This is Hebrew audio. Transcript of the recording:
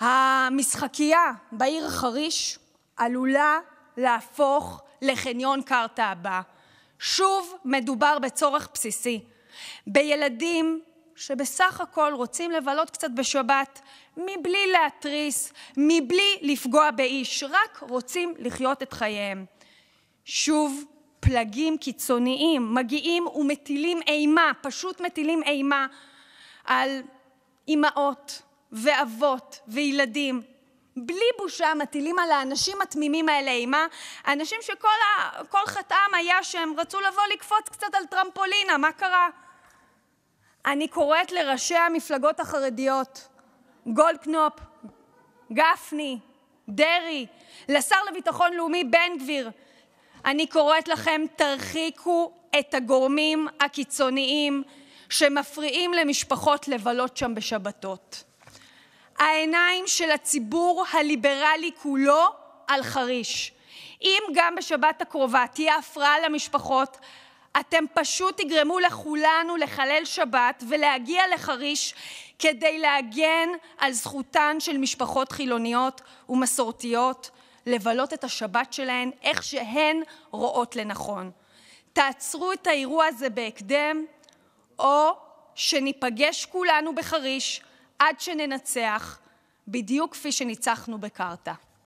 המשחקייה בעיר חריש עלולה להפוך לחניון קרתא הבא. שוב מדובר בצורך בסיסי, בילדים שבסך הכל רוצים לבלות קצת בשבת, מבלי להתריס, מבלי לפגוע באיש, רק רוצים לחיות את חייהם. שוב, פלגים קיצוניים מגיעים ומטילים אימה, פשוט מטילים אימה על אימהות, ואבות וילדים בלי בושה מטילים על האנשים התמימים האלה אימה, אנשים שכל ה... חטאם היה שהם רצו לבוא לקפוץ קצת על טרמפולינה, מה קרה? אני קוראת לראשי המפלגות החרדיות, גולדקנופ, גפני, דרעי, לשר לביטחון לאומי בן גביר, אני קוראת לכם, תרחיקו את הגורמים הקיצוניים שמפריעים למשפחות לבלות שם בשבתות. העיניים של הציבור הליברלי כולו על חריש. אם גם בשבת הקרובה תהיה הפרעה למשפחות, אתם פשוט תגרמו לכולנו לחלל שבת ולהגיע לחריש כדי להגן על זכותן של משפחות חילוניות ומסורתיות לבלות את השבת שלהן איך שהן רואות לנכון. תעצרו את האירוע הזה בהקדם, או שניפגש כולנו בחריש עד שננצח, בדיוק כפי שניצחנו בקרתא.